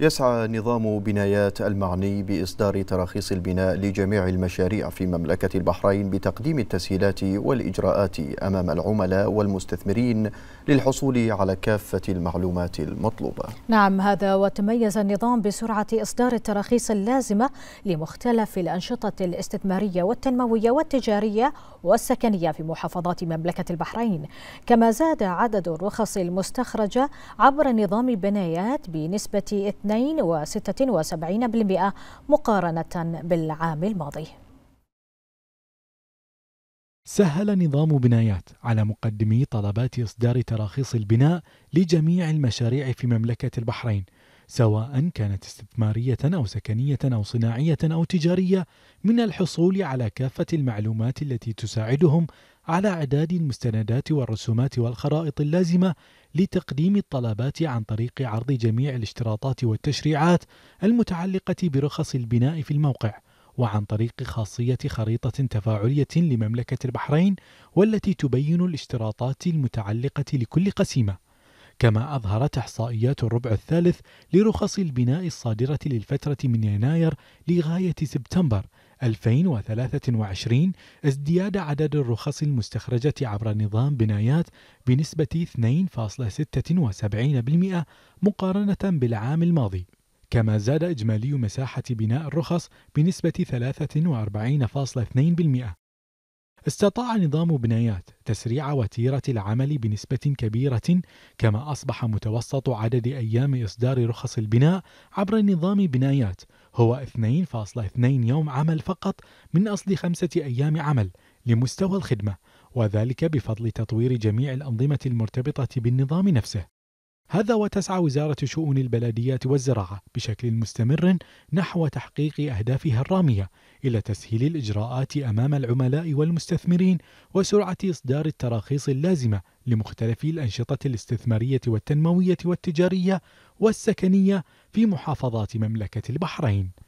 يسعى نظام بنايات المعني بإصدار تراخيص البناء لجميع المشاريع في مملكة البحرين بتقديم التسهيلات والإجراءات أمام العملاء والمستثمرين للحصول على كافة المعلومات المطلوبة نعم هذا وتميز النظام بسرعة إصدار التراخيص اللازمة لمختلف الأنشطة الاستثمارية والتنموية والتجارية والسكنية في محافظات مملكة البحرين كما زاد عدد الرخص المستخرجة عبر نظام بنايات بنسبة 2.76% مقارنة بالعام الماضي سهل نظام بنايات على مقدمي طلبات إصدار تراخيص البناء لجميع المشاريع في مملكة البحرين سواء كانت استثمارية أو سكنية أو صناعية أو تجارية من الحصول على كافة المعلومات التي تساعدهم على إعداد المستندات والرسومات والخرائط اللازمة لتقديم الطلبات عن طريق عرض جميع الاشتراطات والتشريعات المتعلقة برخص البناء في الموقع، وعن طريق خاصية خريطة تفاعلية لمملكة البحرين والتي تبين الاشتراطات المتعلقة لكل قسيمة. كما أظهرت إحصائيات الربع الثالث لرخص البناء الصادرة للفترة من يناير لغاية سبتمبر 2023 ازدياد عدد الرخص المستخرجة عبر نظام بنايات بنسبة 2.76% مقارنة بالعام الماضي كما زاد إجمالي مساحة بناء الرخص بنسبة 43.2% استطاع نظام بنايات تسريع وتيرة العمل بنسبة كبيرة كما أصبح متوسط عدد أيام إصدار رخص البناء عبر نظام بنايات هو 2.2 يوم عمل فقط من أصل خمسة أيام عمل لمستوى الخدمة وذلك بفضل تطوير جميع الأنظمة المرتبطة بالنظام نفسه هذا وتسعى وزارة شؤون البلديات والزراعة بشكل مستمر نحو تحقيق أهدافها الرامية إلى تسهيل الإجراءات أمام العملاء والمستثمرين وسرعة إصدار التراخيص اللازمة لمختلف الأنشطة الاستثمارية والتنموية والتجارية والسكنية في محافظات مملكة البحرين